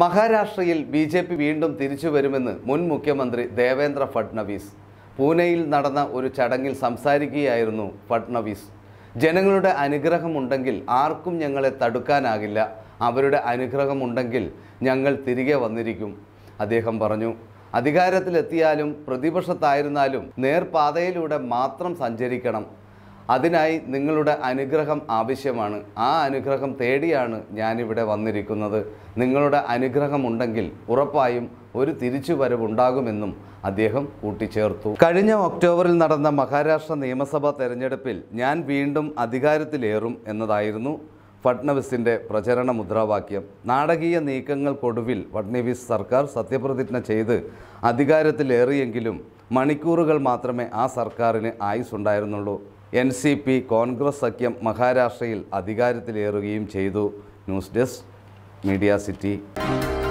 മഹാരാഷ്ട്രയിൽ B J P വീണ്ടും തിരിച്ചു വരുമെന്ന് മുൻ മുഖ്യമന്ത്രി ദേവേന്ദ്ര ഫഡ്നവീസ് പൂനെയിൽ നടന്ന ഒരു ചടങ്ങിൽ സംസാരിക്കുകയായിരുന്നു ഫഡ്നവീസ് ജനങ്ങളുടെ അനുഗ്രഹമുണ്ടെങ്കിൽ ആർക്കും ഞങ്ങളെ തടുക്കാനാകില്ല അവരുടെ അനുഗ്രഹമുണ്ടെങ്കിൽ ഞങ്ങൾ തിരികെ വന്നിരിക്കും അദ്ദേഹം പറഞ്ഞു അധികാരത്തിലെത്തിയാലും പ്രതിപക്ഷത്തായിരുന്നാലും നേർപാതയിലൂടെ മാത്രം സഞ്ചരിക്കണം അതിനായി നിങ്ങളുടെ അനുഗ്രഹം ആവശ്യമാണ് ആ അനുഗ്രഹം തേടിയാണ് ഞാനിവിടെ വന്നിരിക്കുന്നത് നിങ്ങളുടെ അനുഗ്രഹമുണ്ടെങ്കിൽ ഉറപ്പായും ഒരു തിരിച്ചു വരവുണ്ടാകുമെന്നും അദ്ദേഹം കൂട്ടിച്ചേർത്തു കഴിഞ്ഞ ഒക്ടോബറിൽ നടന്ന മഹാരാഷ്ട്ര നിയമസഭാ തെരഞ്ഞെടുപ്പിൽ ഞാൻ വീണ്ടും അധികാരത്തിലേറും എന്നതായിരുന്നു ഫഡ്നവിസിൻ്റെ പ്രചരണ മുദ്രാവാക്യം നാടകീയ നീക്കങ്ങൾക്കൊടുവിൽ ഫഡ്നവിസ് സർക്കാർ സത്യപ്രതിജ്ഞ ചെയ്ത് അധികാരത്തിലേറിയെങ്കിലും മണിക്കൂറുകൾ മാത്രമേ ആ സർക്കാരിന് ഉണ്ടായിരുന്നുള്ളൂ എൻ സി പി കോൺഗ്രസ് സഖ്യം മഹാരാഷ്ട്രയിൽ അധികാരത്തിലേറുകയും ചെയ്തു ന്യൂസ് ഡെസ്ക് മീഡിയ സിറ്റി